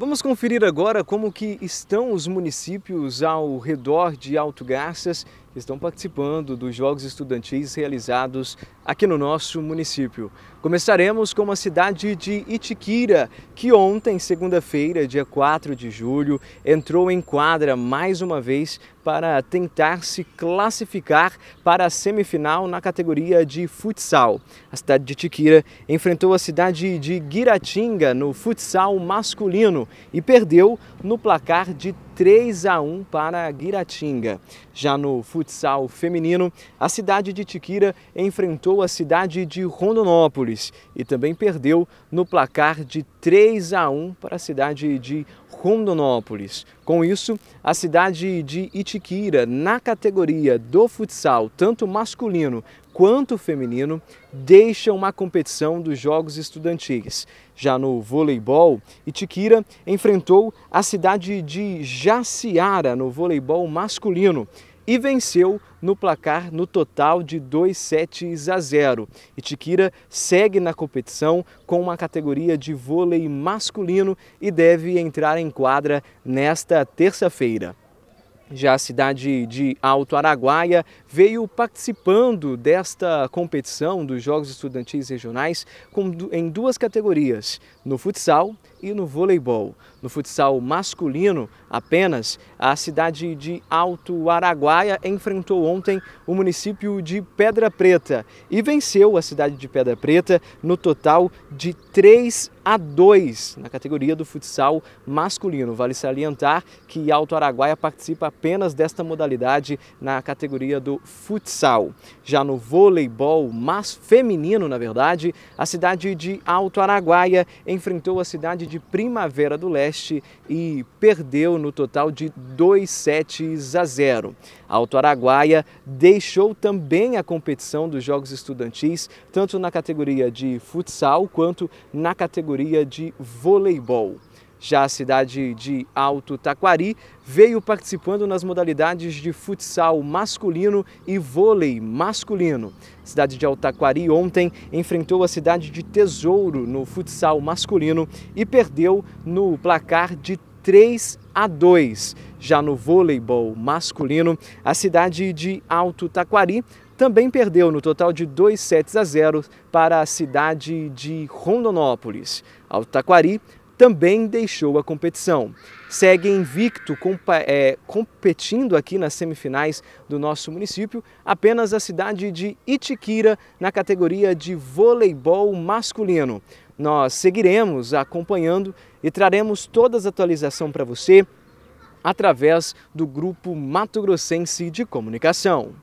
Vamos conferir agora como que estão os municípios ao redor de Alto Garças estão participando dos Jogos Estudantis realizados aqui no nosso município. Começaremos com a cidade de Itiquira, que ontem, segunda-feira, dia 4 de julho, entrou em quadra mais uma vez para tentar se classificar para a semifinal na categoria de futsal. A cidade de Itiquira enfrentou a cidade de Guiratinga no futsal masculino e perdeu no placar de 3 a 1 para Guiratinga. Já no futsal feminino, a cidade de Tiquira enfrentou a cidade de Rondonópolis e também perdeu no placar de 3 a 1 para a cidade de Rondonópolis. Rondonópolis. Com isso, a cidade de Itiquira, na categoria do futsal, tanto masculino quanto feminino, deixa uma competição dos Jogos Estudantis. Já no voleibol, Itiquira enfrentou a cidade de Jaciara no voleibol masculino e venceu no placar no total de 2 sets a 0. Itiquira segue na competição com uma categoria de vôlei masculino e deve entrar em quadra nesta terça-feira. Já a cidade de Alto Araguaia veio participando desta competição dos Jogos Estudantis Regionais em duas categorias, no futsal e no voleibol. No futsal masculino, apenas, a cidade de Alto Araguaia enfrentou ontem o município de Pedra Preta e venceu a cidade de Pedra Preta no total de 3 a 2 na categoria do futsal masculino. Vale salientar que Alto Araguaia participa apenas desta modalidade na categoria do futsal. Já no voleibol mas feminino, na verdade, a cidade de Alto Araguaia enfrentou a cidade de de Primavera do Leste e perdeu no total de 2 sets a 0. Alto Araguaia deixou também a competição dos Jogos Estudantis, tanto na categoria de futsal quanto na categoria de voleibol. Já a cidade de Alto Taquari veio participando nas modalidades de futsal masculino e vôlei masculino. A cidade de Altaquari ontem enfrentou a cidade de Tesouro no futsal masculino e perdeu no placar de 3 a 2. Já no vôleibol masculino, a cidade de Alto Taquari também perdeu no total de 2 sets a 0 para a cidade de Rondonópolis. Alto Taquari também deixou a competição. Segue invicto, é, competindo aqui nas semifinais do nosso município, apenas a cidade de Itiquira, na categoria de voleibol masculino. Nós seguiremos acompanhando e traremos todas as atualizações para você através do grupo Mato Grossense de Comunicação.